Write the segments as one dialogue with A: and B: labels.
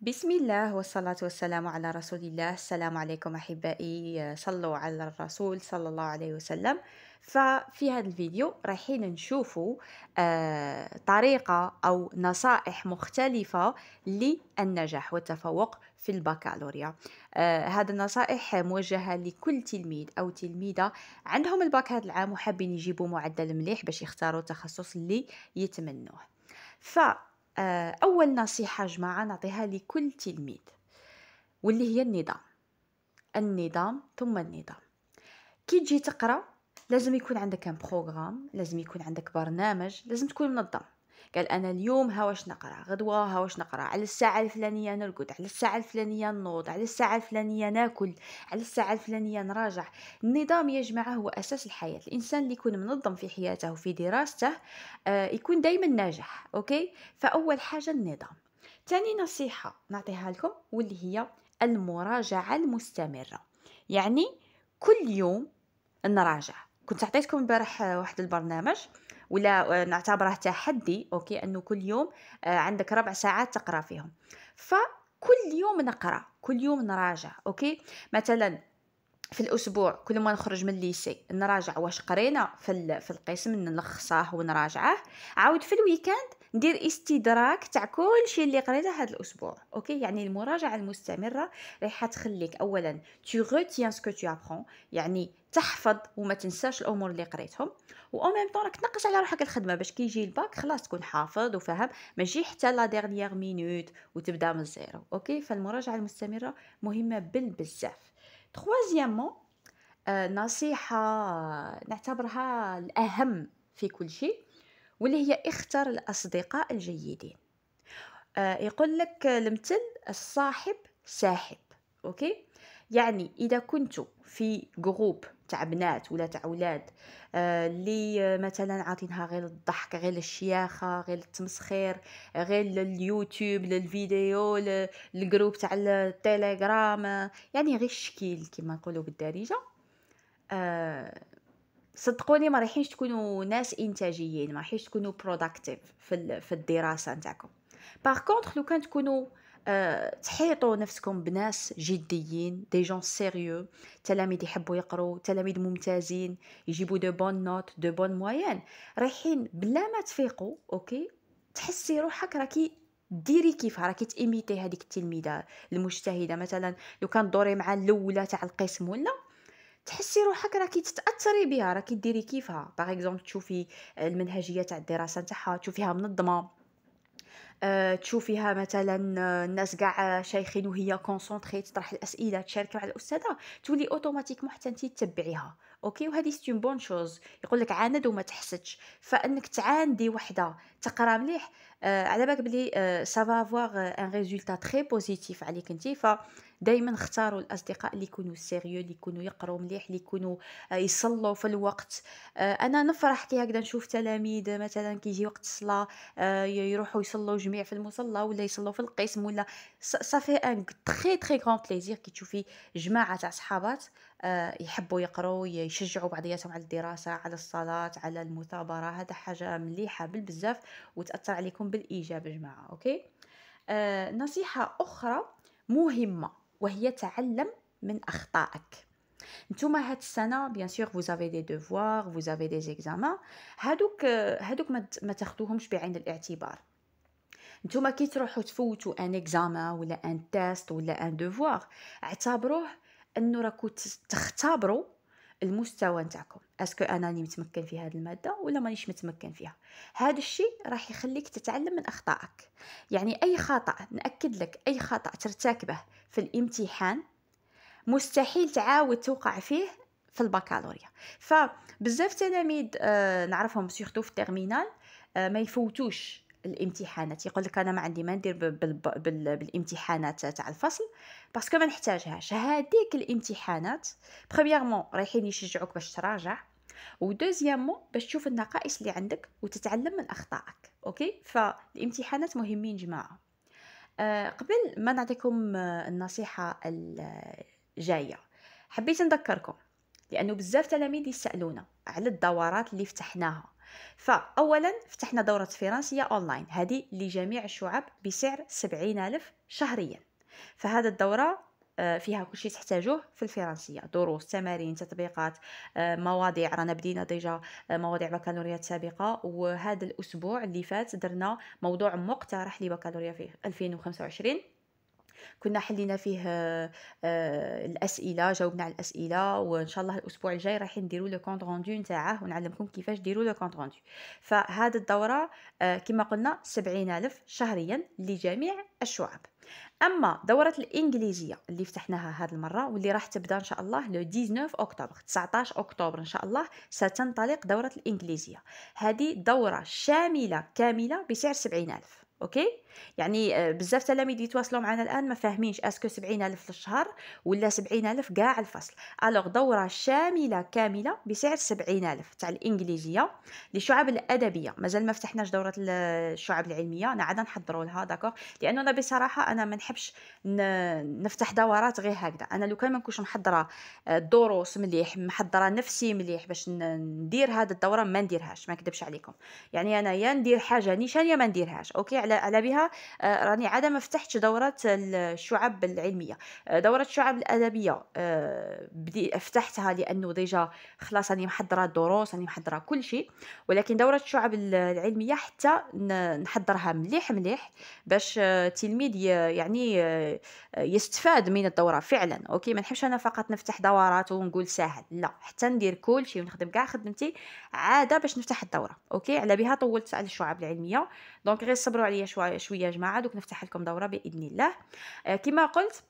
A: بسم الله والصلاة والسلام على رسول الله السلام عليكم أحبائي صلوا على الرسول صلى الله عليه وسلم ففي هذا الفيديو رايحين نشوفوا آه، طريقة أو نصائح مختلفة للنجاح والتفوق في البكالوريا آه، هذا النصائح موجهة لكل تلميذ أو تلميذة عندهم الباك هذا العام وحابين يجيبوا معدل مليح باش يختاروا التخصص اللي يتمنوه ف آه، أول نصيحة جماعة نعطيها لكل تلميذ واللي هي النظام النظام ثم النظام كي تجي تقرا لازم يكون عندك ان بروغرام لازم يكون عندك برنامج لازم تكون منظم قال انا اليوم هاوش نقرا غدوه هاوش نقرا على الساعه الفلانيه نرقد على الساعه الفلانيه نوض على الساعه الفلانيه ناكل على الساعه الفلانيه نراجع النظام يا جماعه هو اساس الحياه الانسان اللي يكون منظم في حياته وفي دراسته آه يكون دائما ناجح اوكي فاول حاجه النظام ثاني نصيحه نعطيها لكم واللي هي المراجعه المستمره يعني كل يوم نراجع كنت عطيتكم البارح واحد البرنامج ولا آه، نعتبره تحدي اوكي انه كل يوم آه، عندك ربع ساعات تقرا فيهم فكل يوم نقرا كل يوم نراجع اوكي مثلا في الاسبوع كل ما نخرج من الليسي نراجع واش قرينا في في القسم نلخصه ونراجعه عاود في الويكاند ندير استدراك تاع كلشي اللي قريته هذا الاسبوع اوكي يعني المراجعه المستمره راح تخليك اولا تو ريتيان سكو تو ابرون يعني تحفظ وما تنساش الامور اللي قريتهم و او ميم طون راك تنقش على روحك الخدمه باش كي يجي الباك خلاص تكون حافظ وفاهم ماشي حتى لا ديرنيير مينوت وتبدا من الزيرو اوكي فالمراجعه المستمره مهمه بالبزاف ترويزيامون آه نصيحه نعتبرها الاهم في كل شيء واللي هي اختر الأصدقاء الجيدين آه يقول لك المثل الصاحب ساحب أوكي يعني إذا كنت في جروب تاع بنات ولا تاع اولاد آه، اللي آه مثلا عاطينها غير الضحك غير الشياخه غير التمسخير غير اليوتيوب للفيديو للجروب تاع التليجرام يعني غير الشكيل كما نقولوا بالدارجه آه صدقوني ما رايحينش تكونوا ناس انتاجيين ما رايحينش تكونوا بروداكتيف في في الدراسه نتاعكم باغ كونطخ لو كان تكونوا أه تحيطوا نفسكم بناس جديين دي جون سيريو تلاميذ يحبوا يقروا تلاميذ ممتازين يجيبوا دو بون نوت دو بون موين رايحين بلا ما تفيقوا اوكي تحسي روحك راكي ديري كيفها راكي تيميتي هذيك التلميذه المجتهده مثلا لو كان دوري مع الاولى تاع القسم ولا تحسي روحك راكي تتاثري بها راكي ديري كيفها باغ اكزومبل تشوفي المنهجيه تاع الدراسه تاعها تشوفيها منظمه آه، تشوفيها مثلا آه، الناس كاع شايخين وهي كونسونطري تطرح الاسئله تشارك مع الاستاذه تولي اوتوماتيكمون حتى انت تتبعيها اوكي وهذه سي بون شوز يقول لك عاند وما تحسدش فانك تعاندي وحده تقرا مليح آه على بالك بلي آه سافا ان ريزولتا تري بوزيتيف عليك انت فدائما اختاروا الاصدقاء اللي يكونوا سيريو اللي يكونوا يقراو مليح اللي يكونوا آه يصلوا في الوقت آه انا نفرح كي هكذا نشوف تلاميذ مثلا كيجي وقت الصلاه آه يروحوا يصلوا جميع في المصلى ولا يصلوا في القسم ولا صافي ان تري تري كرون بليزير كي تشوفي جماعه تاع صحابات آه، يحبوا يقروا يشجعوا بعضياتهم على الدراسة على الصلاة على المثابرة هذا حاجة مليحة بالبزاف وتأثر عليكم بالإيجاب يا جماعة أوكي آه، نصيحة أخرى مهمة وهي تعلم من أخطائك نتوما هاد السنه بيان سيغ فوز افي دي دوفوار فوز افي دي examens هادوك هادوك ما تاخذوهمش بعين الاعتبار نتوما كي تروحوا تفوتوا ان اكزاما ولا ان تيست ولا ان دوفوار اعتبروه انه راكو تختبروا المستوى نتاعكم اسكو انا راني متمكن في هذه الماده ولا مانيش متمكن فيها هذا الشيء راح يخليك تتعلم من اخطائك يعني اي خطا ناكد لك اي خطا ترتكبه في الامتحان مستحيل تعاود توقع فيه في البكالوريا فبزاف تلاميذ آه نعرفهم سورتو في التيرمينال آه ما يفوتوش الامتحانات يقول لك انا ما عندي ما ندير بالامتحانات تاع الفصل باسكو ما نحتاجهاش هذيك الامتحانات بريميرمون رايحين يشجعوك باش تراجع ودوزيامون باش تشوف النقائص اللي عندك وتتعلم من اخطائك اوكي فالامتحانات مهمين جماعه أه قبل ما نعطيكم آه، النصيحه الجايه حبيت نذكركم لانه بزاف تلاميذ يسالونا على الدورات اللي فتحناها فاولا فتحنا دوره فرنسيه اونلاين هذه لجميع الشعب بسعر 70000 شهريا فهذا الدوره آه، فيها كل شيء تحتاجوه في الفرنسيه دروس تمارين تطبيقات آه، مواضيع رانا بدينا ديجا آه، مواضيع بكالوريا سابقه وهذا الاسبوع اللي فات درنا موضوع مقترح لبكالوريا في 2025 كنا حلينا فيه آه، الاسئله جاوبنا على الاسئله وان شاء الله الاسبوع الجاي رايحين نديروا لو كونت روندو نتاعه ونعلمكم كيفاش ديروا لو كونت روندو فهاد الدوره آه، كما قلنا سبعين ألف شهريا لجميع الشعب اما دوره الانجليزيه اللي فتحناها هذه المره واللي راح تبدا ان شاء الله لو 19 اكتوبر 19 اكتوبر ان شاء الله ستنطلق دوره الانجليزيه هذه دوره شامله كامله بسعر 70000 اوكي يعني آه، بزاف تلاميذ يتواصلوا معنا الان ما فاهمينش اسكو 70000 في الشهر ولا 70000 كاع الفصل الوغ دوره شامله كامله بسعر 70000 تاع الانجليزيه للشعب الادبيه مازال ما فتحناش دوره الشعب العلميه انا عاد نحضروا لها داكوغ لانه انا بصراحه انا ما نحبش نفتح دورات غير هكذا انا لو كان ما نكونش محضره الدروس آه، مليح محضره نفسي مليح باش ندير هذه الدوره ما نديرهاش ما نكذبش عليكم يعني انا يا ندير حاجه نيشان يا ما نديرهاش اوكي على على بها آه، راني ما فتحتش دوره الشعب العلميه آه، دوره الشعب الادبيه آه، بدي فتحتها لانه ديجا خلاص راني محضره الدروس راني محضره كل شيء ولكن دوره الشعب العلميه حتى نحضرها مليح مليح باش التلميذ يعني يستفاد من الدوره فعلا اوكي ما نحبش انا فقط نفتح دورات ونقول ساهل لا حتى ندير كل شيء ونخدم كاع خدمتي عاده باش نفتح الدوره اوكي على بها طولت على الشعب العلميه دونك غير صبروا عليا عليا شويه شويه يا جماعه دوك نفتح لكم دوره باذن الله آه، كما قلت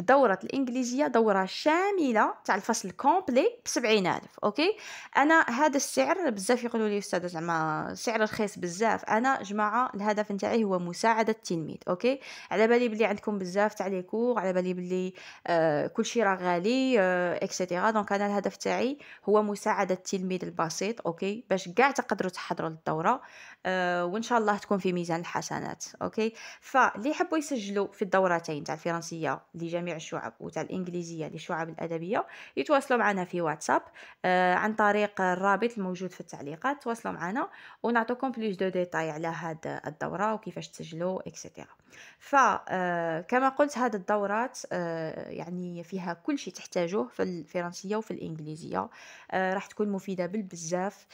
A: دورة الإنجليزية دورة شاملة تاع الفصل كومبلي بسبعين ألف أوكي أنا هذا السعر بزاف يقولوا لي أستاذة زعما سعر رخيص بزاف أنا جماعة الهدف نتاعي هو مساعدة التلميذ أوكي على بالي بلي عندكم بزاف تاع لي كور على بالي بلي آه كل شيء راه غالي آه اكسيتيرا دونك أنا الهدف تاعي هو مساعدة التلميذ البسيط أوكي باش كاع تقدروا تحضروا للدورة آه، وان شاء الله تكون في ميزان الحسنات اوكي فاللي يحبوا يسجلوا في الدورتين تاع الفرنسيه لجميع الشعب وتاع الانجليزيه للشعب الادبيه يتواصلوا معنا في واتساب آه، عن طريق الرابط الموجود في التعليقات تواصلوا معنا ونعطيكم بليس دو ديتاي على هاد الدوره وكيفاش تسجلوا اكسيتيرا فكما آه، قلت هذه الدورات آه، يعني فيها كل شيء تحتاجوه في الفرنسية وفي الإنجليزية آه، راح تكون مفيدة بالبزاف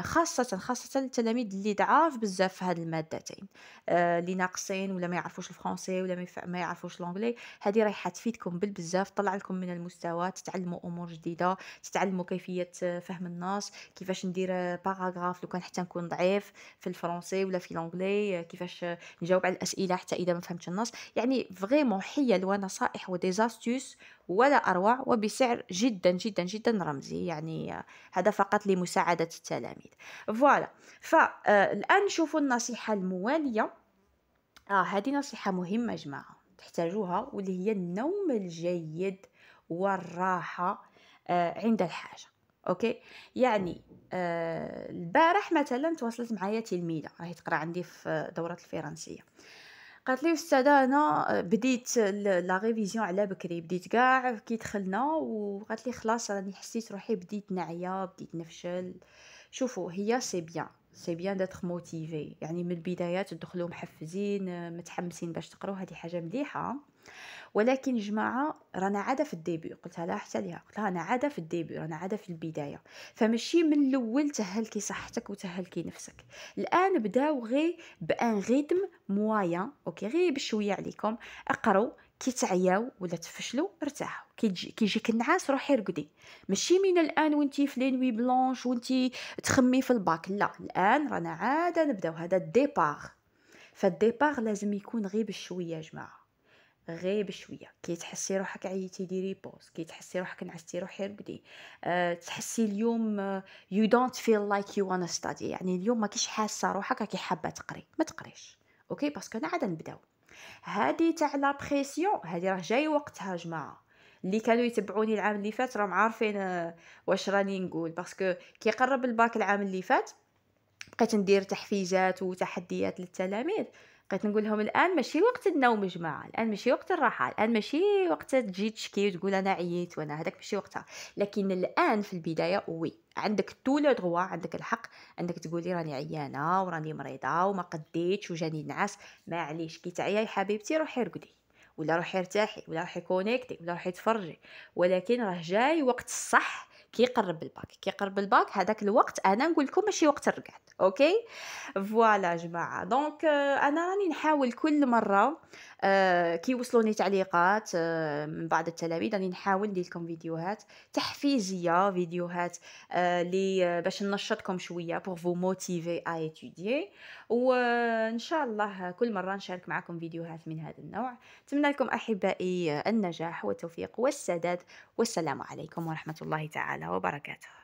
A: خاصة خاصة التلاميذ اللي ضعاف بزاف في هذه المادتين اللي ناقصين ولا ما يعرفوش الفرنسي ولا ما يعرفوش لونجلي هذه رايحة تفيدكم بالبزاف تطلع لكم من المستوى تتعلموا أمور جديدة تتعلموا كيفية فهم الناس كيفاش ندير باراغراف لو كان حتى نكون ضعيف في الفرنسي ولا في الانجلي كيفاش نجاوب على الأسئلة حتى اذا ما فهمتش النص يعني فريمون حيل ونصائح وديزاستوس ولا اروع وبسعر جدا جدا جدا رمزي يعني هذا فقط لمساعده التلاميذ فوالا فالان آه، نشوفوا النصيحه المواليه اه هذه نصيحه مهمه جماعه تحتاجوها واللي هي النوم الجيد والراحه آه عند الحاجه اوكي يعني آه البارح مثلا تواصلت معايا تلميذه راهي تقرا عندي في دوره الفرنسيه قالت لي استاذه انا بديت لا ريفيزيون على بكري بديت كاع كي دخلنا وقالت لي خلاص راني حسيت روحي بديت نعيا بديت نفشل شوفوا هي سي بيان سي بيان دات موتيفي يعني من البدايات تدخلوا محفزين متحمسين باش تقراو هذه حاجه مليحه ولكن جماعه رانا عاده في الديبي قلتها لها حتى ليها قلت لها انا عاده في الديبي رانا عاده في البدايه فماشي من الاول تهلكي صحتك وتهلكي نفسك الان بداو غي بان غيتم موايان اوكي غي بشويه عليكم اقروا كي تعياو ولا تفشلوا ارتاحوا كي يجيك النعاس روحي رقدي ماشي من الان وانتي في لينوي بلونش وانتي تخمي في الباك لا الان رانا عاده نبداو هذا الديبار فالديبار لازم يكون غير بشويه يا جماعه غيب بشويه كي تحسي روحك عيتي ديري بوز كي تحسي روحك نعستي روحي رقدي أه تحسي اليوم يو دونت فيل لايك يو وان ستادي يعني اليوم ما كيش حاسه روحك راكي حابه تقري ما تقريش اوكي باسكو عاد نبداو هادي تاع لا بريسيون هادي راه جاي وقتها جماعه اللي كانوا يتبعوني العام اللي فات راهم عارفين آه، واش راني نقول باسكو كي قرب الباك العام اللي فات بقيت ندير تحفيزات وتحديات للتلاميذ بقيت نقول لهم الان ماشي وقت النوم جماعه الان ماشي وقت الراحه الان ماشي وقت تجي تشكي وتقول انا عييت وانا هذاك ماشي وقتها لكن الان في البدايه وي عندك تو لو عندك الحق انك تقولي راني عيانه وراني مريضه وما قديتش وجاني نعاس معليش كي تعياي حبيبتي روحي رقدي ولا روحي ارتاحي ولا روحي كونيكتي ولا روحي تفرجي ولكن راه جاي وقت الصح كيقرب الباك كيقرب الباك هذاك الوقت انا نقول لكم ماشي وقت الرقاد اوكي فوالا جماعه دونك آه، انا راني نحاول كل مره آه، كيوصلوني تعليقات آه، من بعض التلاميذ راني نحاول ندير لكم فيديوهات تحفيزيه فيديوهات آه، لي باش ننشطكم شويه بور فو موتيفي ا ايتوديي وان شاء الله كل مره نشارك معكم فيديوهات من هذا النوع نتمنى لكم احبائي النجاح والتوفيق والسداد والسلام عليكم ورحمه الله تعالى وبركاته